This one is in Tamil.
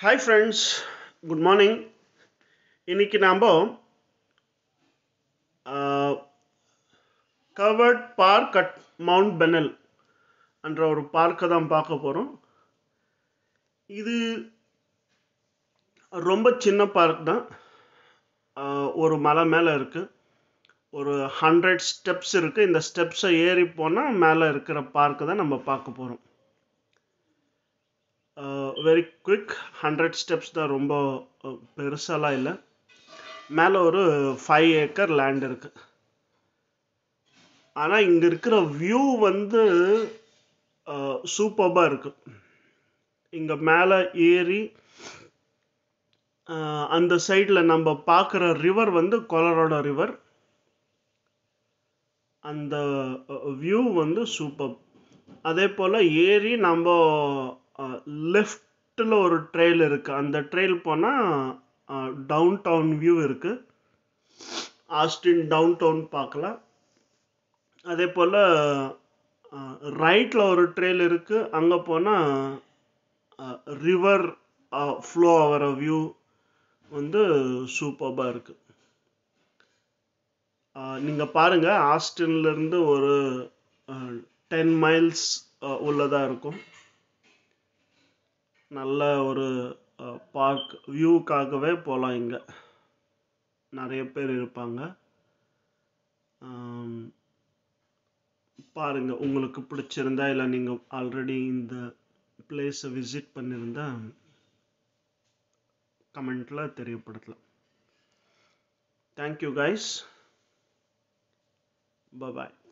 ஹாய் ஃப்ரெண்ட்ஸ் குட் மார்னிங் இன்றைக்கி நாம் Covert park at Mount Bonnell என்ற ஒரு பார்க்கை தான் பார்க்க போகிறோம் இது ரொம்ப சின்ன பார்க் தான் ஒரு மலை மேலே இருக்குது ஒரு ஹண்ட்ரட் ஸ்டெப்ஸ் இருக்குது இந்த ஸ்டெப்ஸை ஏறி போனால் மேலே இருக்கிற பார்க்கை தான் நம்ம பார்க்க போகிறோம் வெரி குயிக் ஹண்ட்ரட் ஸ்டெப்ஸ் தான் ரொம்ப பெருசாலாம் இல்லை மேலே ஒரு ஃபைவ் ஏக்கர் லேண்ட் இருக்குது ஆனால் இங்கே இருக்கிற வியூ வந்து சூப்பர்பாக இருக்குது இங்கே மேலே ஏறி அந்த சைடில் நம்ம பார்க்குற ரிவர் வந்து கொலரோட ரிவர் அந்த வியூ வந்து சூப்பர் அதே போல் ஏறி நம்ம லெஃப்ட் லெஃப்ட்டில் ஒரு ட்ரெயில் இருக்குது அந்த ட்ரெயில் போனால் டவுன் டவுன் வியூ இருக்குது ஆஸ்டின் டவுன் டவுன் பார்க்கலாம் அதே போல் ரைட்டில் ஒரு ட்ரெயில் இருக்குது அங்கே போனால் ரிவர் ஃப்ளோ ஆகிற வியூ வந்து சூப்பராக இருக்குது நீங்கள் பாருங்கள் ஆஸ்டின்லேருந்து ஒரு டென் மைல்ஸ் உள்ளதாக இருக்கும் நல்ல ஒரு பார்க் வியூக்காகவே போகலாம் இங்கே நிறைய பேர் இருப்பாங்க பாருங்கள் உங்களுக்கு பிடிச்சிருந்தா இல்லை நீங்கள் ஆல்ரெடி இந்த பிளேஸை விசிட் பண்ணியிருந்தா கமெண்ட்டில் தெரியப்படுத்தலாம் தேங்க்யூ கைஸ் பாய்